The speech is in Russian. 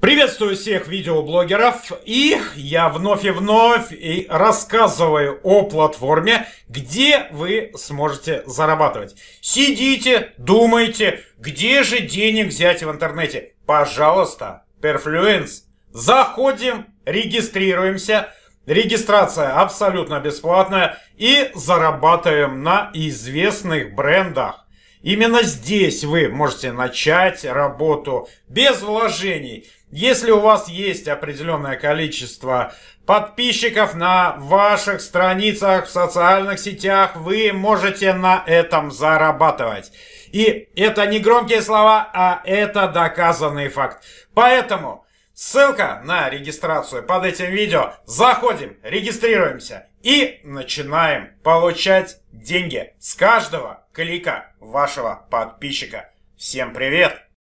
Приветствую всех видеоблогеров и я вновь и вновь и рассказываю о платформе, где вы сможете зарабатывать. Сидите, думайте, где же денег взять в интернете. Пожалуйста, Perfluence. Заходим, регистрируемся. Регистрация абсолютно бесплатная и зарабатываем на известных брендах. Именно здесь вы можете начать работу без вложений. Если у вас есть определенное количество подписчиков на ваших страницах в социальных сетях, вы можете на этом зарабатывать. И это не громкие слова, а это доказанный факт. Поэтому ссылка на регистрацию под этим видео. Заходим, регистрируемся и начинаем получать деньги с каждого клика вашего подписчика. Всем привет!